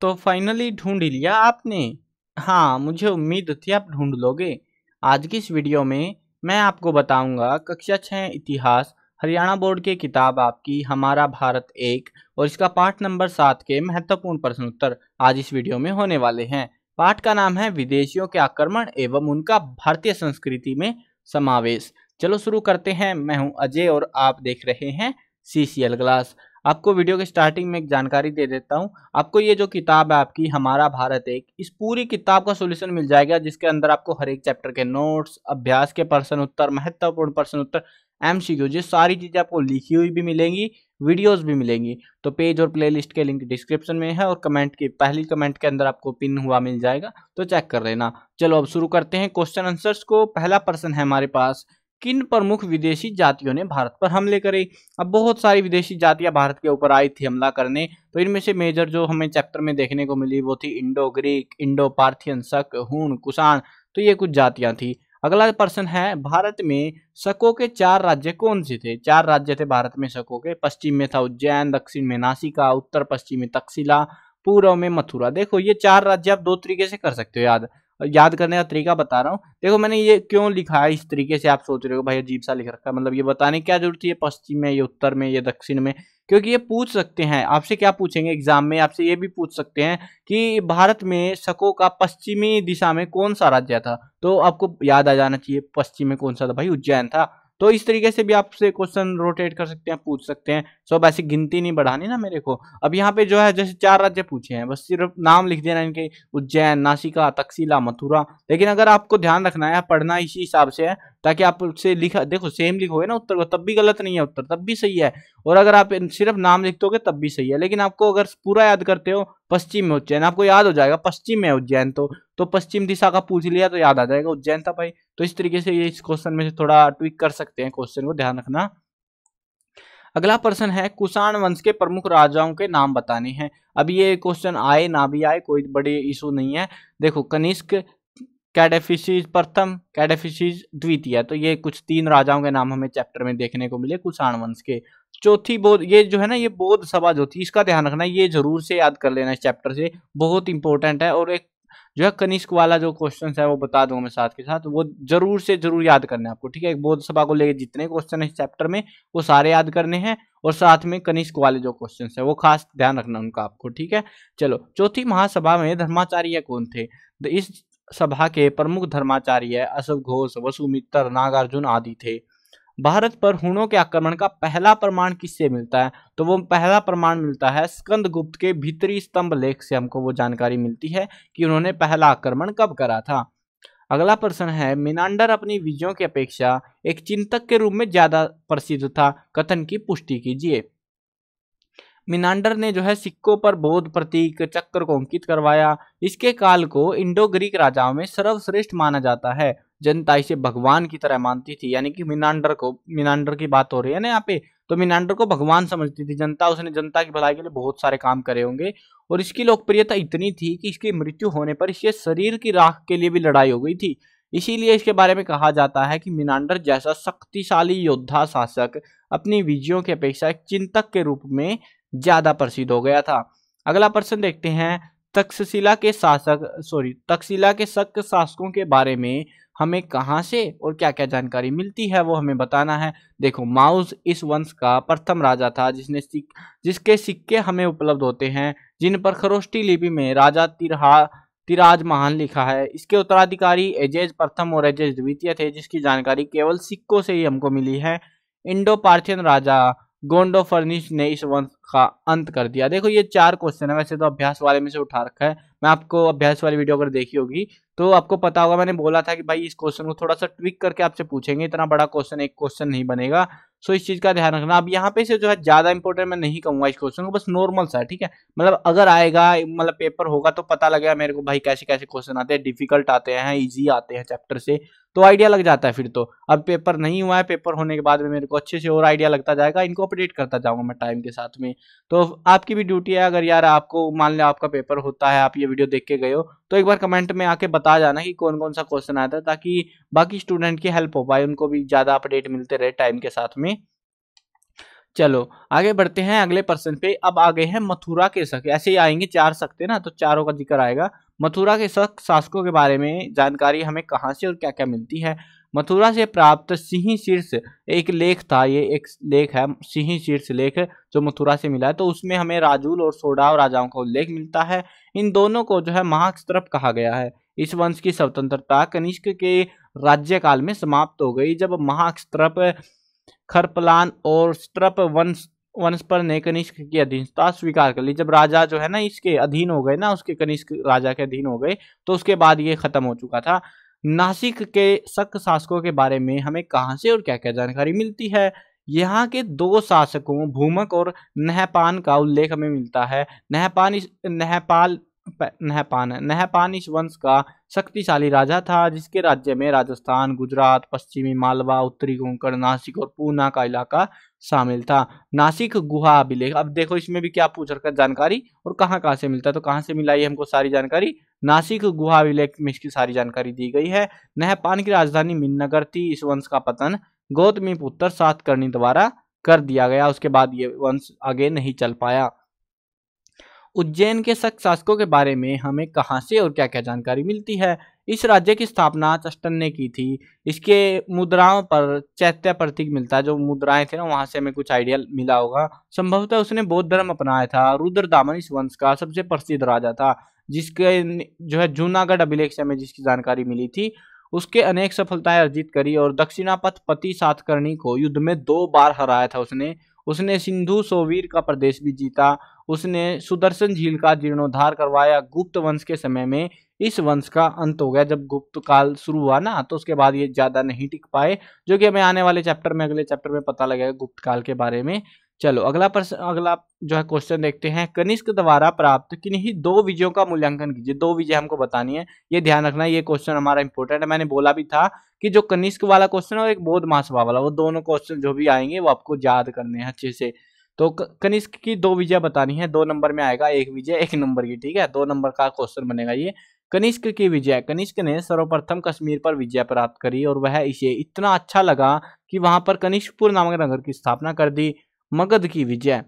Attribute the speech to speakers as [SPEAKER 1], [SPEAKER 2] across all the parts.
[SPEAKER 1] तो फाइनली ढूंढ लिया आपने हाँ मुझे उम्मीद थी आप ढूंढ लोगे आज की इस वीडियो में मैं आपको बताऊंगा कक्षा छः इतिहास हरियाणा बोर्ड की किताब आपकी हमारा भारत एक और इसका पाठ नंबर सात के महत्वपूर्ण प्रश्न उत्तर आज इस वीडियो में होने वाले हैं पाठ का नाम है विदेशियों के आक्रमण एवं उनका भारतीय संस्कृति में समावेश चलो शुरू करते हैं मैं हूं अजय और आप देख रहे हैं सी सी एल क्लास आपको वीडियो के स्टार्टिंग में एक जानकारी दे देता हूँ आपको ये जो किताब है आपकी हमारा भारत एक इस पूरी किताब का सोल्यूशन मिल जाएगा जिसके अंदर आपको हर एक चैप्टर के नोट्स अभ्यास के प्रश्न उत्तर महत्वपूर्ण प्रश्न उत्तर एम सी ये सारी चीज़ें आपको लिखी हुई भी मिलेंगी वीडियोस भी मिलेंगी तो पेज और प्लेलिस्ट के लिंक डिस्क्रिप्शन में है और कमेंट की पहली कमेंट के अंदर आपको पिन हुआ मिल जाएगा तो चेक कर लेना चलो अब शुरू करते हैं क्वेश्चन आंसर्स को पहला प्रश्न है हमारे पास किन प्रमुख विदेशी जातियों ने भारत पर हमले करे अब बहुत सारी विदेशी जातियां भारत के ऊपर आई थी हमला करने तो इनमें से मेजर जो हमें चैप्टर में देखने को मिली वो थी इंडो ग्रीक इंडो पार्थियन शक हुन कुसान तो ये कुछ जातियां थी अगला प्रश्न है भारत में शकों के चार राज्य कौन से थे चार राज्य थे भारत में शकों के पश्चिम में था उज्जैन दक्षिण में नासिका उत्तर पश्चिम में तक्षशिला पूर्व में मथुरा देखो ये चार राज्य आप दो तरीके से कर सकते हो याद याद करने का तरीका बता रहा हूँ देखो मैंने ये क्यों लिखा है इस तरीके से आप सोच रहे हो भाई अजीब सा लिख रखा है मतलब ये बताने की क्या जरूरत है पश्चिम में ये उत्तर में ये दक्षिण में क्योंकि ये पूछ सकते हैं आपसे क्या पूछेंगे एग्जाम में आपसे ये भी पूछ सकते हैं कि भारत में शकों का पश्चिमी दिशा में कौन सा राज्य था तो आपको याद आ जाना चाहिए पश्चिम में कौन सा था भाई उज्जैन था तो इस तरीके से भी आपसे क्वेश्चन रोटेट कर सकते हैं पूछ सकते हैं सो अब ऐसी गिनती नहीं बढ़ानी ना मेरे को अब यहाँ पे जो है जैसे चार राज्य पूछे हैं बस सिर्फ नाम लिख देना इनके उज्जैन नासिका तकसीला मथुरा लेकिन अगर आपको ध्यान रखना है पढ़ना इसी हिसाब से है ताकि आप उससे लिखा देखो सेम लिखोगे ना उत्तर को तब भी गलत नहीं है उत्तर तब भी सही है और अगर आप सिर्फ नाम लिख दोगे तब भी सही है लेकिन आपको अगर पूरा याद करते हो पश्चिम में उज्जैन आपको याद हो जाएगा पश्चिम में उज्जैन तो तो पश्चिम दिशा का पूछ लिया तो याद आ जाएगा उज्जैन था भाई तो इस तरीके से ये इस क्वेश्चन में से थोड़ा ट्विक कर सकते हैं क्वेश्चन को ध्यान रखना अगला प्रश्न है कुषाण वंश के प्रमुख राजाओं के नाम बताने हैं अब ये क्वेश्चन आए ना भी आए कोई बड़ी इशू नहीं है देखो कनिष्क कैडेफिसीज प्रथम कैडेफिस द्वितीय तो ये कुछ तीन राजाओं के नाम हमें चैप्टर में देखने को मिले कुषाण वंश के चौथी बोध ये जो है ना ये बोध सभा जो थी इसका ध्यान रखना ये जरूर से याद कर लेना इस चैप्टर से बहुत इंपॉर्टेंट है और एक जो है कनिष्क वाला जो क्वेश्चन है वो बता दूंगा मैं साथ के साथ वो जरूर से जरूर याद करने आपको ठीक है एक बोध सभा को लेकर जितने क्वेश्चन है इस चैप्टर में वो सारे याद करने हैं और साथ में कनिष्क वाले जो क्वेश्चन है वो खास ध्यान रखना उनका आपको ठीक है चलो चौथी महासभा में धर्माचार्य कौन थे तो इस सभा के प्रमुख धर्माचार्य अशोक घोष वसुमित्र नागार्जुन आदि थे भारत पर हुनों के आक्रमण का पहला प्रमाण किससे मिलता है तो वो पहला प्रमाण मिलता है स्कंद गुप्त के भीतरी स्तंभ लेख से हमको वो जानकारी मिलती है कि उन्होंने पहला आक्रमण कब करा था अगला प्रश्न है मिनांडर अपनी विजयों की अपेक्षा एक चिंतक के रूप में ज्यादा प्रसिद्ध था कथन की पुष्टि कीजिए मिनांडर ने जो है सिक्कों पर बोध प्रतीक चक्र को अंकित करवाया इसके काल को इंडो ग्रीक राजाओं में सर्वश्रेष्ठ माना जाता है जनता इसे भगवान की तरह मानती थी यानी कि मिनांडर को मिनांडर की बात हो रही है ना यहाँ पे तो मिनांडर को भगवान समझती थी जनता उसने जनता की भलाई के लिए बहुत सारे काम करे होंगे और इसकी लोकप्रियता इतनी थी कि इसकी मृत्यु होने पर इसके शरीर की राख के लिए भी लड़ाई हो गई थी इसीलिए इसके बारे में कहा जाता है कि मिनांडर जैसा शक्तिशाली योद्धा शासक अपनी विजयों की अपेक्षा एक चिंतक के रूप में ज़्यादा प्रसिद्ध हो गया था अगला प्रश्न देखते हैं तक्षशिला के शासक सॉरी तक्षशिला के शक शासकों के बारे में हमें कहाँ से और क्या क्या जानकारी मिलती है वो हमें बताना है देखो माउस इस वंश का प्रथम राजा था जिसने सिक, जिसके सिक्के हमें उपलब्ध होते हैं जिन पर खरोष्टी लिपि में राजा तिरहा तिराज महान लिखा है इसके उत्तराधिकारी एजेज प्रथम और एजेज द्वितीय थे जिसकी जानकारी केवल सिक्कों से ही हमको मिली है इंडो पार्थियन राजा गोंडो फर्निश ने इस वंश का अंत कर दिया देखो ये चार क्वेश्चन है वैसे तो अभ्यास वाले में से उठा रखा है मैं आपको अभ्यास वाली वीडियो अगर देखी होगी तो आपको पता होगा मैंने बोला था कि भाई इस क्वेश्चन को थोड़ा सा ट्विक करके आपसे पूछेंगे इतना बड़ा क्वेश्चन एक क्वेश्चन नहीं बनेगा सो इस चीज़ का ध्यान रखना अब यहाँ पे से जो है ज़्यादा इंपॉर्टेंट मैं नहीं कहूँगा इस क्वेश्चन को बस नॉर्मल सा ठीक है मतलब अगर आएगा मतलब पेपर होगा तो पता लगेगा मेरे को भाई कैसे कैसे क्वेश्चन आते हैं डिफिकल्ट आते हैं ईजी आते हैं चैप्टर से तो आइडिया लग जाता है फिर तो अब पेपर नहीं हुआ है पेपर होने के बाद में मेरे को अच्छे से और आइडिया लगता जाएगा इनको अपडेट करता जाऊंगा मैं टाइम के साथ में तो आपकी भी ड्यूटी है अगर यार आपको मान लो आपका पेपर होता है आप ये वीडियो देख के गए हो तो एक बार कमेंट में आके बता जाना कि कौन कौन सा क्वेश्चन आता है ताकि बाकी स्टूडेंट की हेल्प हो पाए उनको भी ज़्यादा अपडेट मिलते रहे टाइम के साथ में चलो आगे बढ़ते हैं अगले पर्सन पे अब आ गए हैं मथुरा के शक ऐसे ही आएंगे चार सकते ना तो चारों का जिक्र आएगा मथुरा के शक शासकों के बारे में जानकारी हमें कहाँ से और क्या क्या मिलती है मथुरा से प्राप्त सिंह शीर्ष एक लेख था ये एक लेख है सिंह शीर्ष लेख जो मथुरा से मिला है तो उसमें हमें राजूल और सोडाव राजाओं का उल्लेख मिलता है इन दोनों को जो है महाक्षत्रप कहा गया है इस वंश की स्वतंत्रता कनिष्क के राज्यकाल में समाप्त हो गई जब महाक्षत्रप खरपलान और स्त्रप वंश वंश पर ने कनिष्क की अधीनता स्वीकार कर ली जब राजा जो है ना इसके अधीन हो गए ना उसके कनिष्क राजा के अधीन हो गए तो उसके बाद ये खत्म हो चुका था नासिक के शक शासकों के बारे में हमें कहाँ से और क्या क्या जानकारी मिलती है यहाँ के दो शासकों भूमक और नहपान का उल्लेख हमें मिलता है नहपान इस नहपाल नहपान नहपान इस वंश का शक्तिशाली राजा था जिसके राज्य में राजस्थान गुजरात पश्चिमी मालवा उत्तरी कोंकण नासिक और पूना का इलाका शामिल था नासिक गुहा अभिलेख अब देखो इसमें भी क्या पूछ रखा जानकारी और कहाँ कहाँ से मिलता है तो कहाँ से मिला ये हमको सारी जानकारी नासिक गुहा अभिलेख में इसकी सारी जानकारी दी गई है नहपान की राजधानी मिन्नगर थी इस वंश का पतन गौतमी पुत्र सातकर्णी द्वारा कर दिया गया उसके बाद ये वंश आगे नहीं चल पाया उज्जैन के सख्त शासकों के बारे में हमें कहाँ से और क्या क्या जानकारी मिलती है इस राज्य की स्थापना चष्टन ने की थी इसके मुद्राओं पर चैत्य प्रतीक मिलता है जो मुद्राएं थे ना वहाँ से हमें कुछ आइडिया मिला होगा संभवतः उसने बौद्ध धर्म अपनाया था रुद्र दामन इस वंश का सबसे प्रसिद्ध राजा था जिसके जो है जूनागढ़ अभिलेख से हमें जिसकी जानकारी मिली थी उसके अनेक सफलताएं अर्जित करी और दक्षिणापथ पति सातकर्णी को युद्ध में दो बार हराया था उसने उसने सिंधु सोवीर का प्रदेश भी जीता उसने सुदर्शन झील का जीर्णोद्धार करवाया गुप्त वंश के समय में इस वंश का अंत हो गया जब गुप्त काल शुरू हुआ ना तो उसके बाद ये ज़्यादा नहीं टिक पाए जो कि हमें आने वाले चैप्टर में अगले चैप्टर में पता लगेगा गुप्त काल के बारे में चलो अगला प्रश्न अगला जो है क्वेश्चन देखते हैं कनिष्क द्वारा प्राप्त किन्हीं दो विजयों का मूल्यांकन कीजिए दो विजय हमको बतानी है ये ध्यान रखना ये क्वेश्चन हमारा इंपॉर्टेंट है मैंने बोला भी था कि जो कनिष्क वाला क्वेश्चन है और एक बोध महासभा वाला वो दोनों क्वेश्चन जो भी आएंगे वो आपको याद करने हैं अच्छे से तो कनिष्क की दो विजय बतानी है दो नंबर में आएगा एक विजय एक नंबर की ठीक है दो नंबर का क्वेश्चन बनेगा ये कनिष्क की विजय कनिष्क ने सर्वप्रथम कश्मीर पर विजय प्राप्त करी और वह इसे इतना अच्छा लगा कि वहां पर कनिष्कपुर नामक नगर की स्थापना कर दी मगध की विजय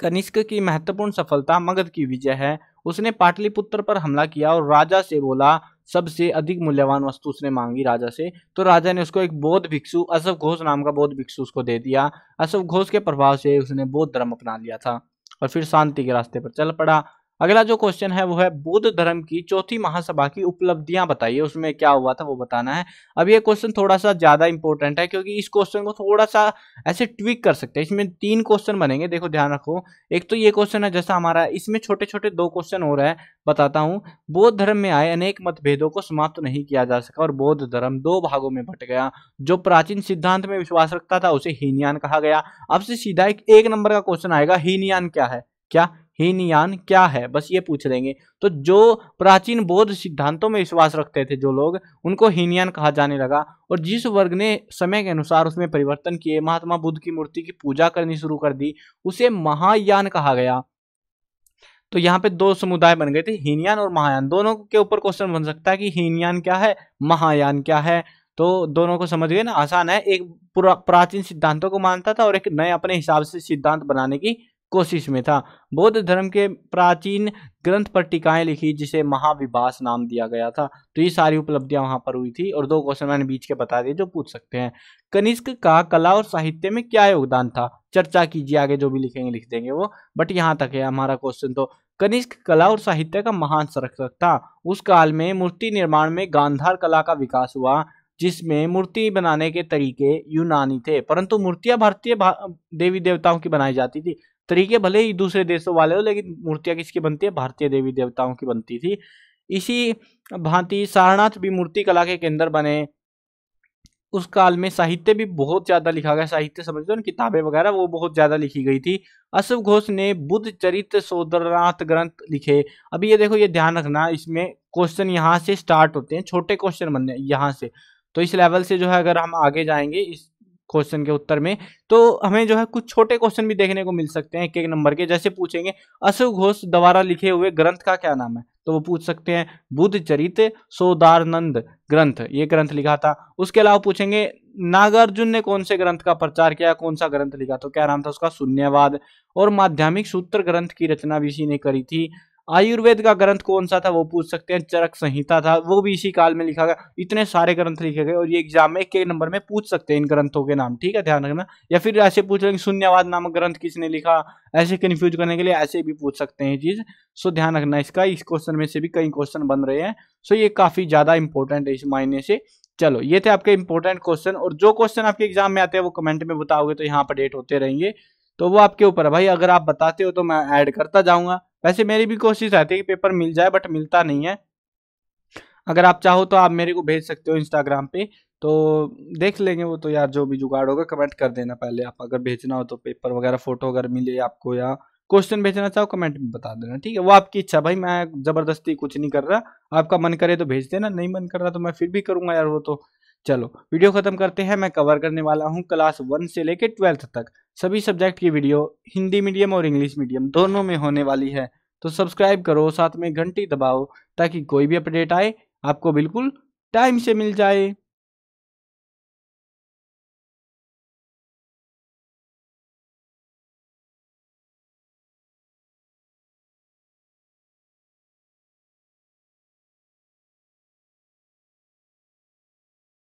[SPEAKER 1] कनिष्क की महत्वपूर्ण सफलता मगध की विजय है उसने पाटलिपुत्र पर हमला किया और राजा से बोला सबसे अधिक मूल्यवान वस्तु उसने मांगी राजा से तो राजा ने उसको एक बौद्ध भिक्षु असफ घोष नाम का बौद्ध भिक्षु उसको दे दिया असफ घोष के प्रभाव से उसने बौद्ध धर्म अपना लिया था और फिर शांति के रास्ते पर चल पड़ा अगला जो क्वेश्चन है वो है बौद्ध धर्म की चौथी महासभा की उपलब्धियां बताइए उसमें क्या हुआ था वो बताना है अब ये क्वेश्चन थोड़ा सा ज्यादा इंपॉर्टेंट है क्योंकि इस क्वेश्चन को थोड़ा सा ऐसे ट्विक कर सकते हैं इसमें तीन क्वेश्चन बनेंगे देखो ध्यान रखो एक तो ये क्वेश्चन है जैसा हमारा इसमें छोटे छोटे दो क्वेश्चन हो रहे हैं बताता हूँ बौद्ध धर्म में आए अनेक मतभेदों को समाप्त नहीं किया जा सका और बौद्ध धर्म दो भागों में बट गया जो प्राचीन सिद्धांत में विश्वास रखता था उसे हीनयान कहा गया अब से सीधा एक नंबर का क्वेश्चन आएगा हीनयान क्या है क्या हीनयान क्या है बस ये पूछ लेंगे तो जो प्राचीन बौद्ध सिद्धांतों में विश्वास रखते थे जो लोग उनको हीनयान कहा जाने लगा और जिस वर्ग ने समय के अनुसार उसमें परिवर्तन किए महात्मा बुद्ध की मूर्ति की पूजा करनी शुरू कर दी उसे महायान कहा गया तो यहाँ पे दो समुदाय बन गए थे हीनयान और महायान दोनों के ऊपर क्वेश्चन बन सकता है कि हीनयान क्या है महायान क्या है तो दोनों को समझ गए ना आसान है एक प्राचीन सिद्धांतों को मानता था और एक नए अपने हिसाब से सिद्धांत बनाने की कोशिश में था बौद्ध धर्म के प्राचीन ग्रंथ पर टिकाएं लिखी जिसे महाविभास नाम दिया गया था तो ये सारी उपलब्धियां वहां पर हुई थी और दो क्वेश्चन मैंने बीच के बता दिए जो पूछ सकते हैं कनिष्क का कला और साहित्य में क्या योगदान था चर्चा कीजिए आगे जो भी लिखेंगे लिख देंगे वो बट यहाँ तक है हमारा क्वेश्चन तो कनिष्क कला और साहित्य का महान संरक्षक था उस काल में मूर्ति निर्माण में गांधार कला का विकास हुआ जिसमें मूर्ति बनाने के तरीके यूनानी थे परंतु मूर्तियां भारतीय भा, देवी देवताओं की बनाई जाती थी तरीके भले ही दूसरे देशों वाले हो लेकिन मूर्तियाँ किसकी बनती है भारतीय देवी देवताओं की बनती थी इसी भांति सारनाथ भी मूर्ति कला के केंद्र बने उस काल में साहित्य भी बहुत ज़्यादा लिखा गया साहित्य समझ लो किताबें वगैरह वो बहुत ज़्यादा लिखी गई थी अशोक घोष ने बुद्ध चरित्र सोदरनाथ ग्रंथ लिखे अभी ये देखो ये ध्यान रखना इसमें क्वेश्चन यहाँ से स्टार्ट होते हैं छोटे क्वेश्चन बनने यहाँ से तो इस लेवल से जो है अगर हम आगे जाएंगे इस क्वेश्चन के उत्तर में तो हमें जो है कुछ छोटे क्वेश्चन भी देखने को मिल सकते हैं एक एक नंबर के जैसे पूछेंगे अशोक घोष द्वारा लिखे हुए ग्रंथ का क्या नाम है तो वो पूछ सकते हैं बुद्ध चरित सोदारनंद ग्रंथ ये ग्रंथ लिखा था उसके अलावा पूछेंगे नागार्जुन ने कौन से ग्रंथ का प्रचार किया कौन सा ग्रंथ लिखा तो क्या नाम था उसका शून्यवाद और माध्यमिक सूत्र ग्रंथ की रचना भी इसी ने करी थी आयुर्वेद का ग्रंथ कौन सा था वो पूछ सकते हैं चरक संहिता था वो भी इसी काल में लिखा गया इतने सारे ग्रंथ लिखे गए और ये एग्जाम में एक एक नंबर में पूछ सकते हैं इन ग्रंथों के नाम ठीक है ध्यान रखना या फिर ऐसे पूछ लेंगे शून्यवाद नामक ग्रंथ किसने लिखा ऐसे कन्फ्यूज करने के लिए ऐसे भी पूछ सकते हैं चीज सो ध्यान रखना इसका इस क्वेश्चन में से भी कई क्वेश्चन बन रहे हैं सो ये काफी ज्यादा इंपॉर्टेंट है इस मायने से चलो ये थे आपके इंपॉर्टेंट क्वेश्चन और जो क्वेश्चन आपके एग्जाम में आते हैं वो कमेंट में बताओगे तो यहाँ अपडेट होते रहेंगे तो वो आपके ऊपर है भाई अगर आप बताते हो तो मैं ऐड करता जाऊंगा वैसे मेरी भी कोशिश रहती है कि पेपर मिल जाए बट मिलता नहीं है अगर आप चाहो तो आप मेरे को भेज सकते हो इंस्टाग्राम पे तो देख लेंगे वो तो यार जो भी जुगाड़ होगा कमेंट कर देना पहले आप अगर भेजना हो तो पेपर वगैरह फोटो अगर मिले आपको या क्वेश्चन भेजना चाहो कमेंट में बता देना ठीक है वो आपकी इच्छा भाई मैं ज़बरदस्ती कुछ नहीं कर रहा आपका मन करे तो भेज देना नहीं मन कर रहा तो मैं फिर भी करूँगा यार वो तो चलो वीडियो ख़त्म करते हैं मैं कवर करने वाला हूँ क्लास वन से लेकर ट्वेल्थ तक सभी सब्जेक्ट की वीडियो हिंदी मीडियम और इंग्लिश मीडियम दोनों में होने वाली है तो सब्सक्राइब करो साथ में घंटी दबाओ ताकि कोई भी अपडेट आए आपको बिल्कुल टाइम से मिल जाए